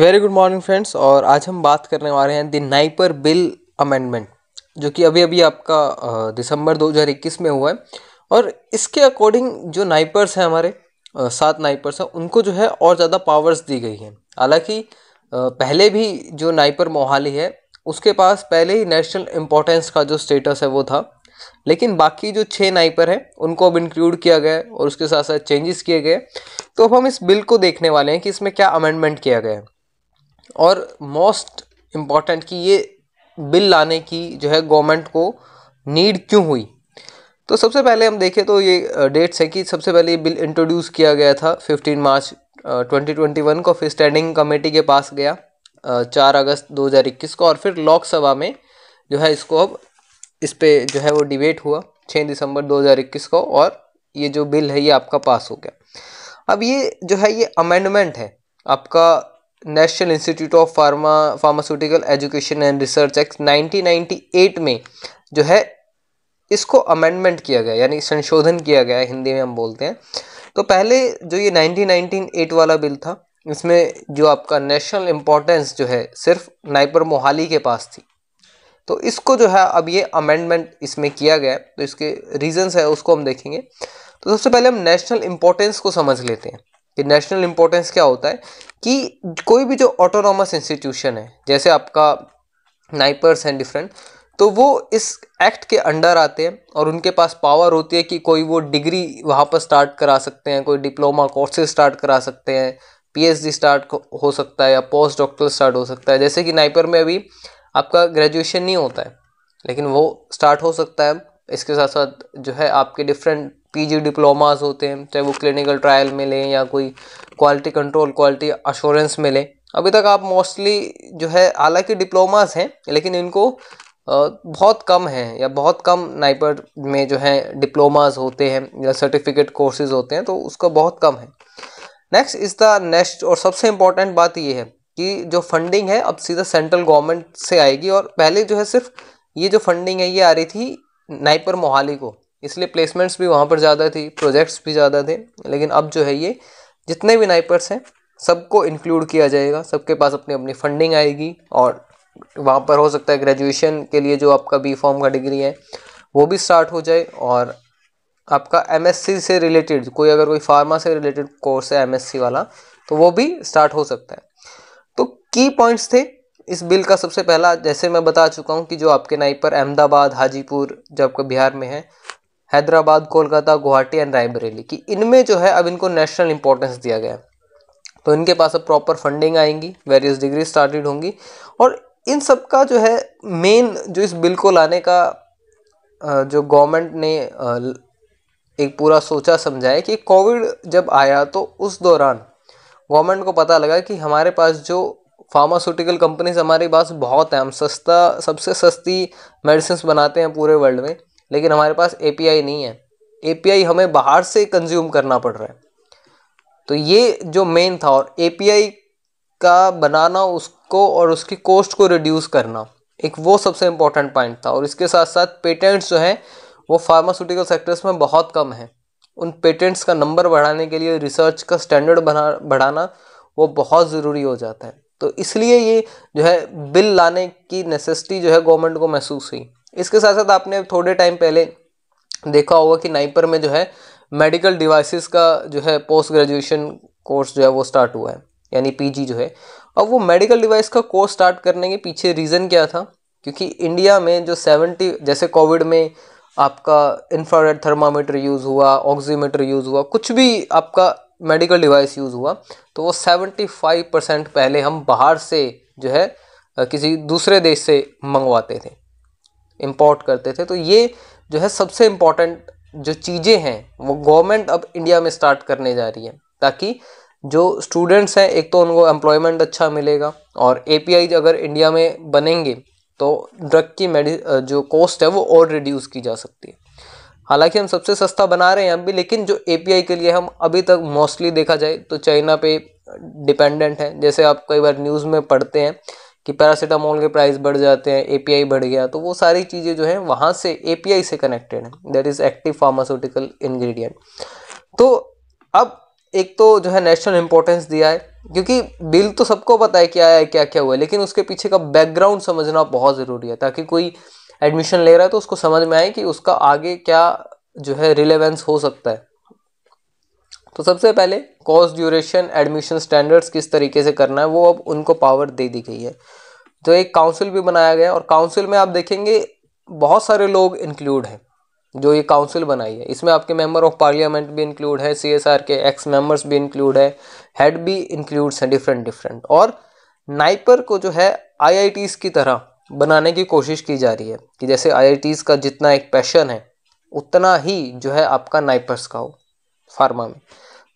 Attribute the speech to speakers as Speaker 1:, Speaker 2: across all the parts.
Speaker 1: very good morning friends और आज हम बात करने वाले हैं द नाइपर बिल अमेंडमेंट जो कि अभी अभी आपका दिसंबर 2021 में हुआ है और इसके अकॉर्डिंग जो नाइपर्स हैं हमारे सात नाइपर्स हैं उनको जो है और ज़्यादा पावर्स दी गई हैं हालांकि पहले भी जो नाइपर मोहाली है उसके पास पहले ही नेशनल इम्पोर्टेंस का जो स्टेटस है वो था लेकिन बाकी जो छः नाइपर हैं उनको अब इंक्लूड किया गया और उसके साथ साथ चेंजेस किए गए तो अब हम इस बिल को देखने वाले हैं कि इसमें क्या अमेंडमेंट किया गया है और मोस्ट इम्पॉर्टेंट कि ये बिल लाने की जो है गवर्नमेंट को नीड क्यों हुई तो सबसे पहले हम देखें तो ये डेट्स है कि सबसे पहले ये बिल इंट्रोड्यूस किया गया था fifteen March twenty twenty one को फिर स्टैंडिंग कमेटी के पास गया चार अगस्त दो हज़ार इक्कीस को और फिर लोकसभा में जो है इसको अब इस पर जो है वो डिबेट हुआ छः दिसंबर दो हज़ार इक्कीस को और ये जो बिल है ये आपका पास हो गया अब ये जो है ये अमेंडमेंट है आपका national institute of pharma pharmaceutical education and research act 1998 में जो है इसको अमेंडमेंट किया गया यानी संशोधन किया गया हिंदी में हम बोलते हैं तो पहले जो ये 1998 वाला बिल था इसमें जो आपका नेशनल इम्पोर्टेंस जो है सिर्फ नाइपर मोहाली के पास थी तो इसको जो है अब ये अमेंडमेंट इसमें किया गया तो इसके रीजंस है उसको हम देखेंगे तो सबसे पहले हम नेशनल इम्पोर्टेंस को समझ लेते हैं कि नेशनल इम्पोर्टेंस क्या होता है कि कोई भी जो ऑटोनॉमस इंस्टीट्यूशन है जैसे आपका नाइपर्स हैं डिफरेंट तो वो इस एक्ट के अंडर आते हैं और उनके पास पावर होती है कि कोई वो डिग्री वहाँ पर स्टार्ट करा सकते हैं कोई डिप्लोमा कोर्सेज स्टार्ट करा सकते हैं पीएचडी स्टार्ट हो सकता है या पोस्ट डॉक्टर स्टार्ट हो सकता है जैसे कि नाइपर में अभी आपका ग्रेजुएशन नहीं होता है लेकिन वो स्टार्ट हो सकता है इसके साथ साथ जो है आपके डिफरेंट पीजी डिप्लोमास होते हैं चाहे वो क्लिनिकल ट्रायल में लें या कोई क्वालिटी कंट्रोल क्वालिटी अश्योरेंस में लें अभी तक आप मोस्टली जो है हालांकि डिप्लोमास हैं लेकिन इनको बहुत कम हैं या बहुत कम नाइपर में जो है डिप्लोमास होते हैं या सर्टिफिकेट कोर्सेज होते हैं तो उसका बहुत कम है नेक्स्ट इस द नेक्स्ट और सबसे इम्पॉर्टेंट बात ये है कि जो फंडिंग है अब सीधा सेंट्रल गवर्नमेंट से आएगी और पहले जो है सिर्फ ये जो फंडिंग है ये आ रही थी नाइपर मोहाली को इसलिए प्लेसमेंट्स भी वहाँ पर ज़्यादा थी प्रोजेक्ट्स भी ज़्यादा थे लेकिन अब जो है ये जितने भी नाइपर्स हैं सबको इंक्लूड किया जाएगा सबके पास अपनी अपनी फंडिंग आएगी और वहाँ पर हो सकता है ग्रेजुएशन के लिए जो आपका बी फॉर्म का डिग्री है वो भी स्टार्ट हो जाए और आपका एम से रिलेटेड कोई अगर कोई फार्मा से रिलेटेड कोर्स है एम वाला तो वो भी स्टार्ट हो सकता है तो की पॉइंट्स थे इस बिल का सबसे पहला जैसे मैं बता चुका हूँ कि जो आपके नाइपर अहमदाबाद हाजीपुर जो आपका बिहार में है हैदराबाद कोलकाता गुवाहाटी एंड रायबरेली की इनमें जो है अब इनको नेशनल इंपॉर्टेंस दिया गया है तो इनके पास अब प्रॉपर फंडिंग आएंगी वेरियस डिग्री स्टार्टेड होंगी और इन सब का जो है मेन जो इस बिल को लाने का जो गवर्नमेंट ने एक पूरा सोचा समझाया कि कोविड जब आया तो उस दौरान गवर्नमेंट को पता लगा कि हमारे पास जो फार्मास्यूटिकल कंपनीज हमारे पास बहुत हैं हम सस्ता सबसे सस्ती मेडिसिन बनाते हैं पूरे वर्ल्ड में लेकिन हमारे पास ए नहीं है ए हमें बाहर से कंज्यूम करना पड़ रहा है तो ये जो मेन था और ए का बनाना उसको और उसकी कॉस्ट को रिड्यूस करना एक वो सबसे इम्पॉर्टेंट पॉइंट था और इसके साथ साथ पेटेंट्स जो हैं वो फार्मास्यूटिकल सेक्टर्स में बहुत कम हैं उन पेटेंट्स का नंबर बढ़ाने के लिए रिसर्च का स्टैंडर्ड बना बढ़ाना वो बहुत ज़रूरी हो जाता है तो इसलिए ये जो है बिल लाने की नेसेसिटी जो है गवर्नमेंट को महसूस हुई इसके साथ साथ आपने थोड़े टाइम पहले देखा होगा कि नाइपर में जो है मेडिकल डिवाइसेस का जो है पोस्ट ग्रेजुएशन कोर्स जो है वो स्टार्ट हुआ है यानी पीजी जो है अब वो मेडिकल डिवाइस का कोर्स स्टार्ट करने के पीछे रीज़न क्या था क्योंकि इंडिया में जो सेवेंटी जैसे कोविड में आपका इंफ्रारेड थर्मामीटर यूज़ हुआ ऑक्सीमीटर यूज़ हुआ कुछ भी आपका मेडिकल डिवाइस यूज़ हुआ तो वो सेवेंटी फाइव परसेंट पहले हम बाहर से जो है किसी दूसरे देश से मंगवाते थे इम्पोर्ट करते थे तो ये जो है सबसे इम्पोर्टेंट जो चीज़ें हैं वो गवर्नमेंट अब इंडिया में स्टार्ट करने जा रही है ताकि जो स्टूडेंट्स हैं एक तो उनको एम्प्लॉयमेंट अच्छा मिलेगा और ए अगर इंडिया में बनेंगे तो ड्रग की मेडि जो कॉस्ट है वो और रिड्यूस की जा सकती है हालांकि हम सबसे सस्ता बना रहे हैं अभी लेकिन जो ए के लिए हम अभी तक मोस्टली देखा जाए तो चाइना पे डिपेंडेंट हैं जैसे आप कई बार न्यूज़ में पढ़ते हैं कि पैरासीटामोल के प्राइस बढ़ जाते हैं एपीआई बढ़ गया तो वो सारी चीज़ें जो है वहाँ से एपीआई से कनेक्टेड है that is active pharmaceutical ingredient तो अब एक तो जो है नेशनल इंपॉर्टेंस दिया है क्योंकि बिल तो सबको पता है क्या है क्या क्या हुआ है लेकिन उसके पीछे का बैकग्राउंड समझना बहुत ज़रूरी है ताकि कोई एडमिशन ले रहा है तो उसको समझ में आए कि उसका आगे क्या जो है रिलेवेंस हो सकता है तो सबसे पहले कोर्स ड्यूरेशन एडमिशन स्टैंडर्ड्स किस तरीके से करना है वो अब उनको पावर दे दी गई है तो एक काउंसिल भी बनाया गया और काउंसिल में आप देखेंगे बहुत सारे लोग इंक्लूड हैं जो ये काउंसिल बनाई है इसमें आपके मेंबर ऑफ पार्लियामेंट भी इंक्लूड है सी के एक्स मेंबर्स भी इंक्लूड है हेड भी इंक्लूड्स हैं डिफरेंट डिफरेंट और नाइपर को जो है आई की तरह बनाने की कोशिश की जा रही है कि जैसे आई का जितना एक पैशन है उतना ही जो है आपका नाइपर्स का हो फार्मा में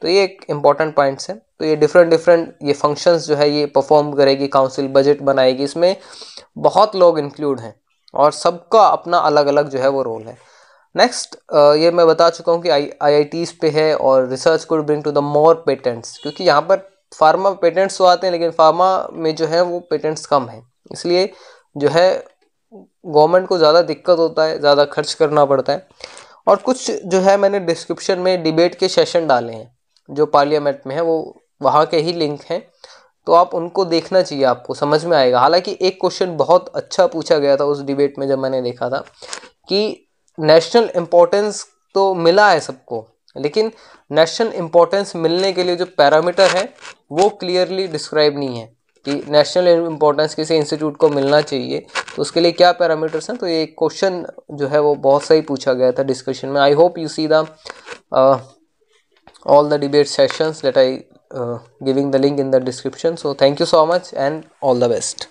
Speaker 1: तो ये एक इम्पॉर्टेंट पॉइंट्स है तो ये डिफरेंट डिफरेंट ये फंक्शंस जो है ये परफॉर्म करेगी काउंसिल बजट बनाएगी इसमें बहुत लोग इंक्लूड हैं और सबका अपना अलग अलग जो है वो रोल है नेक्स्ट ये मैं बता चुका हूँ कि आई आई पे है और रिसर्च को bring to the more patents क्योंकि यहाँ पर फार्मा पेटेंट्स तो आते हैं लेकिन फार्मा में जो है वो पेटेंट्स कम है इसलिए जो है गवर्नमेंट को ज़्यादा दिक्कत होता है ज़्यादा खर्च करना पड़ता है और कुछ जो है मैंने डिस्क्रिप्शन में डिबेट के सेशन डाले हैं जो पार्लियामेंट में है वो वहाँ के ही लिंक हैं तो आप उनको देखना चाहिए आपको समझ में आएगा हालांकि एक क्वेश्चन बहुत अच्छा पूछा गया था उस डिबेट में जब मैंने देखा था कि नेशनल इम्पोर्टेंस तो मिला है सबको लेकिन नेशनल इम्पोर्टेंस मिलने के लिए जो पैरामीटर है वो क्लियरली डिस्क्राइब नहीं है कि नेशनल इम्पोर्टेंस किसी इंस्टीट्यूट को मिलना चाहिए तो उसके लिए क्या पैरामीटर्स हैं तो ये क्वेश्चन जो है वो बहुत सही पूछा गया था डिस्कशन में I hope you see the all the debate sessions that i uh, giving the link in the description so thank you so much and all the best